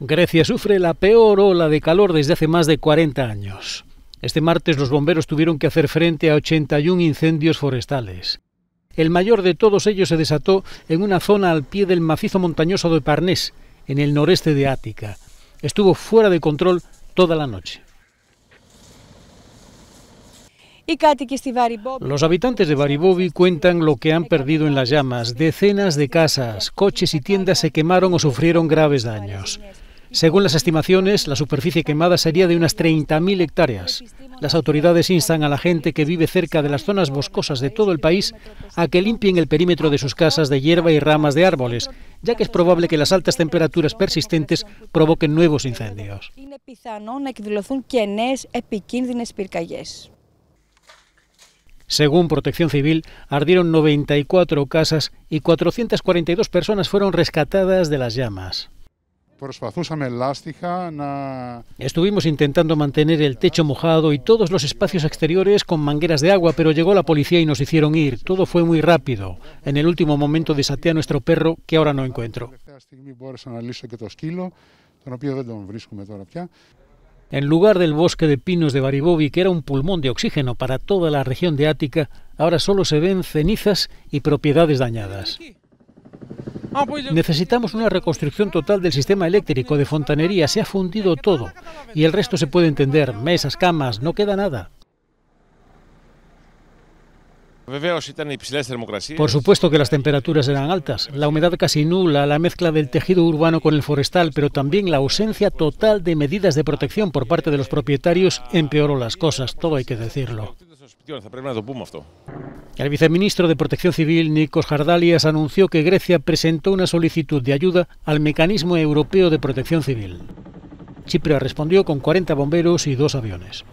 Grecia sufre la peor ola de calor desde hace más de 40 años. Este martes los bomberos tuvieron que hacer frente a 81 incendios forestales. El mayor de todos ellos se desató en una zona al pie del macizo montañoso de Parnés, en el noreste de Ática. Estuvo fuera de control toda la noche. Los habitantes de Baribobi cuentan lo que han perdido en las llamas. Decenas de casas, coches y tiendas se quemaron o sufrieron graves daños. Según las estimaciones, la superficie quemada sería de unas 30.000 hectáreas. Las autoridades instan a la gente que vive cerca de las zonas boscosas de todo el país a que limpien el perímetro de sus casas de hierba y ramas de árboles, ya que es probable que las altas temperaturas persistentes provoquen nuevos incendios. Según Protección Civil, ardieron 94 casas y 442 personas fueron rescatadas de las llamas. Estuvimos intentando mantener el techo mojado y todos los espacios exteriores con mangueras de agua, pero llegó la policía y nos hicieron ir. Todo fue muy rápido. En el último momento desaté a nuestro perro, que ahora no encuentro. En lugar del bosque de pinos de Baribobi, que era un pulmón de oxígeno para toda la región de Ática, ahora solo se ven cenizas y propiedades dañadas. Ah, pues Necesitamos una reconstrucción total del sistema eléctrico de fontanería. Se ha fundido todo. Y el resto se puede entender. Mesas, camas, no queda nada. Por supuesto que las temperaturas eran altas, la humedad casi nula, la mezcla del tejido urbano con el forestal, pero también la ausencia total de medidas de protección por parte de los propietarios empeoró las cosas, todo hay que decirlo. El viceministro de Protección Civil, Nikos Jardalias, anunció que Grecia presentó una solicitud de ayuda al Mecanismo Europeo de Protección Civil. Chipre respondió con 40 bomberos y dos aviones.